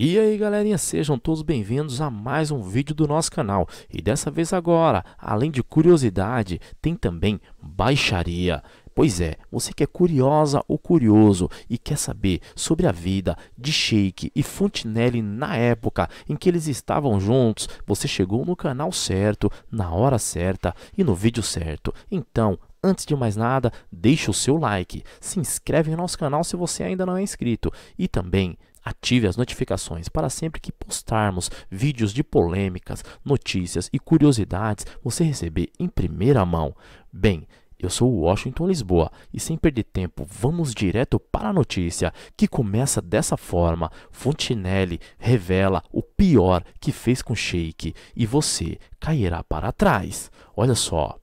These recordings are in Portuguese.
E aí galerinha, sejam todos bem-vindos a mais um vídeo do nosso canal. E dessa vez agora, além de curiosidade, tem também baixaria. Pois é, você que é curiosa ou curioso e quer saber sobre a vida de Sheik e Fontenelle na época em que eles estavam juntos, você chegou no canal certo, na hora certa e no vídeo certo. Então, Antes de mais nada, deixa o seu like, se inscreve no nosso canal se você ainda não é inscrito e também Ative as notificações para sempre que postarmos vídeos de polêmicas, notícias e curiosidades você receber em primeira mão. Bem, eu sou o Washington Lisboa e sem perder tempo, vamos direto para a notícia que começa dessa forma: Fontinelli revela o pior que fez com Shake e você cairá para trás. Olha só.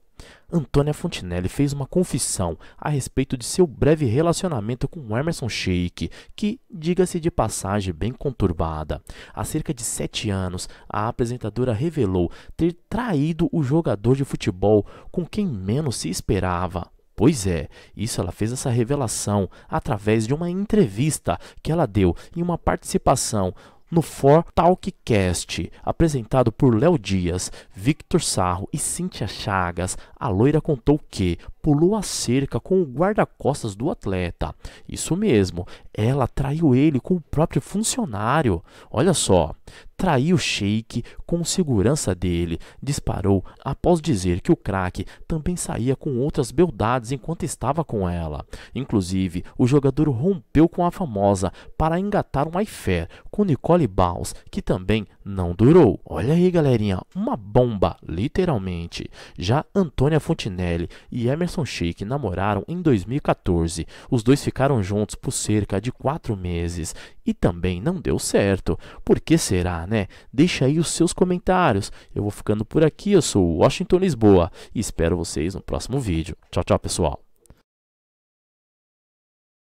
Antônia Fontinelli fez uma confissão a respeito de seu breve relacionamento com Emerson Sheik, que, diga-se de passagem, bem conturbada. Há cerca de sete anos, a apresentadora revelou ter traído o jogador de futebol com quem menos se esperava. Pois é, isso ela fez essa revelação através de uma entrevista que ela deu em uma participação no For Talkcast, apresentado por Léo Dias, Victor Sarro e Cíntia Chagas. A loira contou que pulou a cerca com o guarda-costas do atleta. Isso mesmo, ela traiu ele com o próprio funcionário. Olha só, traiu o Sheik com segurança dele, disparou após dizer que o craque também saía com outras beldades enquanto estava com ela. Inclusive, o jogador rompeu com a famosa para engatar um iFair com Nicole Baus, que também não durou. Olha aí, galerinha, uma bomba, literalmente. Já Antônia Fontinelli e Emerson Sheik namoraram em 2014. Os dois ficaram juntos por cerca de quatro meses e também não deu certo. Por que será, né? Deixa aí os seus comentários. Eu vou ficando por aqui. Eu sou Washington Lisboa e espero vocês no próximo vídeo. Tchau, tchau, pessoal.